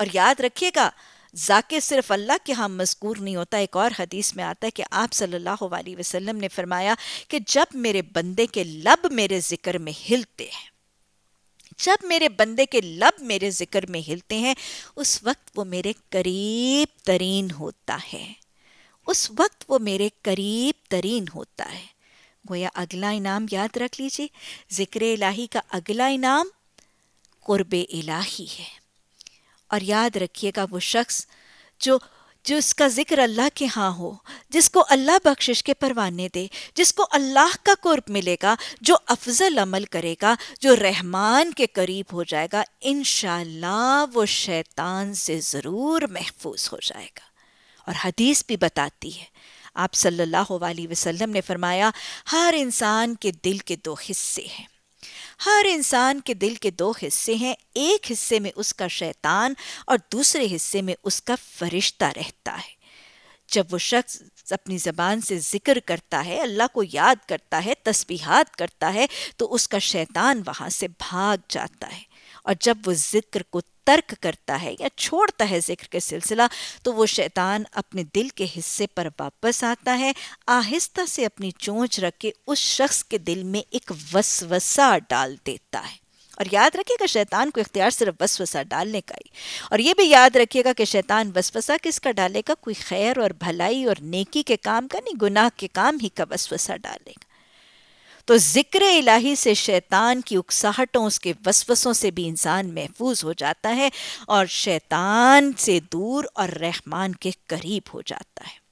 और याद रखिएगा जाके सिर्फ अल्लाह के यहाँ मजकूर नहीं होता एक और हदीस में आता है कि आप सल्लल्लाहु अलैहि वसल्लम ने फरमाया कि जब मेरे बंदे के लब मेरे जिक्र में हिलते हैं जब मेरे बंदे के लब मेरे जिक्र में हिलते हैं उस वक्त वो मेरे करीब तरीन होता है उस वक्त वो मेरे करीब तरीन होता है गोया अगला इनाम याद रख लीजिए जिक्र इलाही का अगला इनाम कुर्ब इलाही है और याद रखिएगा वो शख्स जो जो उसका जिक्र अल्लाह के हाँ हो जिसको अल्लाह बख्शिश के परवाने दे जिसको अल्लाह का कुर्ब मिलेगा जो अफजल अमल करेगा जो रहमान के करीब हो जाएगा इन वो शैतान से ज़रूर महफूज हो जाएगा और हदीस भी बताती है आप सल्लल्लाहु अलैहि वसल्लम ने फरमाया हर इंसान के दिल के दो हिस्से हैं हर इंसान के दिल के दो हिस्से हैं एक हिस्से में उसका शैतान और दूसरे हिस्से में उसका फरिश्ता रहता है जब वो शख्स अपनी ज़बान से जिक्र करता है अल्लाह को याद करता है तस्बीहात करता है तो उसका शैतान वहाँ से भाग जाता है और जब वो जिक्र को तर्क करता है या छोड़ता है जिक्र के सिलसिला तो वो शैतान अपने दिल के हिस्से पर वापस आता है आहिस्ता से अपनी चोंच रख के उस शख्स के दिल में एक वसवसा डाल देता है और याद रखिएगा शैतान को इख्तियार सिर्फ वसवसा डालने का ही और ये भी याद रखिएगा कि शैतान वसवसा किसका डालेगा कोई खैर और भलाई और नेकी के काम का नहीं गुनाह के काम ही का वसवसा डालेगा तो ज़िक्र इलाही से शैतान की उकसाहटों उसके वसवसों से भी इंसान महफूज हो जाता है और शैतान से दूर और रहमान के करीब हो जाता है